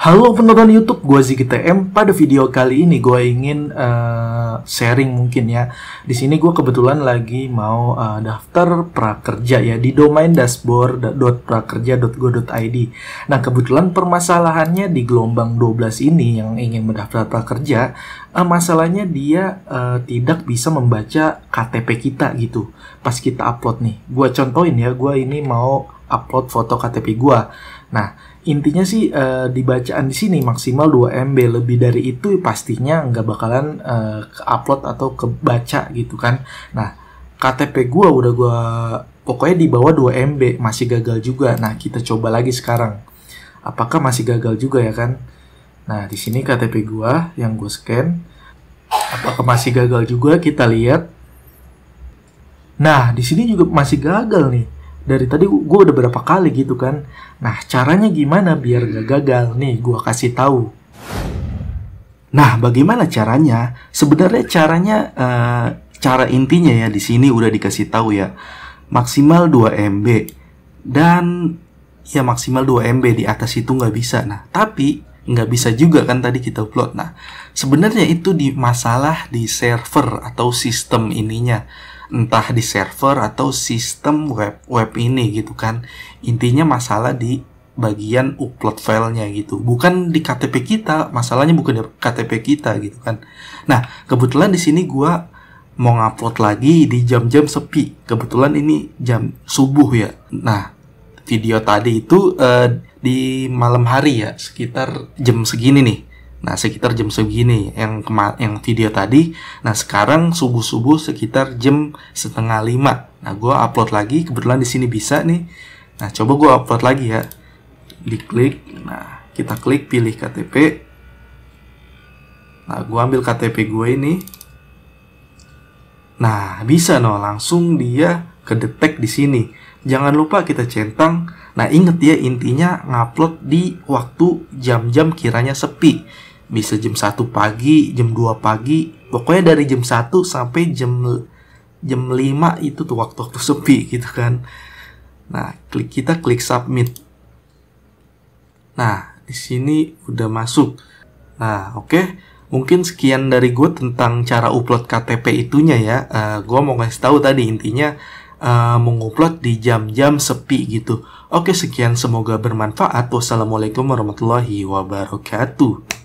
Halo penonton YouTube, gue Ziki TM. Pada video kali ini gue ingin uh, sharing mungkin ya. Di sini gue kebetulan lagi mau uh, daftar prakerja ya di domain dashboard.prakerja.go.id. Nah kebetulan permasalahannya di gelombang 12 ini yang ingin mendaftar prakerja, uh, masalahnya dia uh, tidak bisa membaca KTP kita gitu. Pas kita upload nih, gue contohin ya, gue ini mau upload foto KTP gua. Nah, intinya sih e, di di sini maksimal 2 MB lebih dari itu pastinya nggak bakalan eh, ke upload atau kebaca gitu kan. Nah, KTP gua udah gua pokoknya di bawah 2 MB masih gagal juga. Nah, kita coba lagi sekarang. Apakah masih gagal juga ya kan? Nah, di sini KTP gua yang gue scan apakah masih gagal juga kita lihat. Nah, di sini juga masih gagal nih dari tadi gue udah berapa kali gitu kan. Nah, caranya gimana biar gak gagal? Nih, gue kasih tahu. Nah, bagaimana caranya? Sebenarnya caranya, uh, cara intinya ya di sini udah dikasih tahu ya. Maksimal 2 MB. Dan ya maksimal 2 MB di atas itu nggak bisa. Nah, tapi nggak bisa juga kan tadi kita upload. Nah, sebenarnya itu di masalah di server atau sistem ininya entah di server atau sistem web web ini gitu kan intinya masalah di bagian upload filenya gitu bukan di KTP kita masalahnya bukan di KTP kita gitu kan nah kebetulan di sini gua mau ngupload lagi di jam-jam sepi kebetulan ini jam subuh ya nah video tadi itu uh, di malam hari ya sekitar jam segini nih Nah, sekitar jam segini yang yang video tadi. Nah, sekarang subuh-subuh sekitar jam setengah lima. Nah, gue upload lagi. Kebetulan di sini bisa nih. Nah, coba gue upload lagi ya. Diklik. Nah, kita klik pilih KTP. Nah, gue ambil KTP gue ini. Nah, bisa no langsung dia kedetek di sini. Jangan lupa kita centang. Nah, inget ya intinya ngupload di waktu jam-jam kiranya sepi bisa jam 1 pagi, jam 2 pagi. Pokoknya dari jam 1 sampai jam jam 5 itu tuh waktu-waktu sepi gitu kan. Nah, klik kita klik submit. Nah, di sini udah masuk. Nah, oke. Okay. Mungkin sekian dari gue tentang cara upload KTP itunya ya. Uh, eh, gue mau ngasih tahu tadi intinya uh, eh, mengupload di jam-jam sepi gitu. Oke, okay, sekian. Semoga bermanfaat. Wassalamualaikum warahmatullahi wabarakatuh.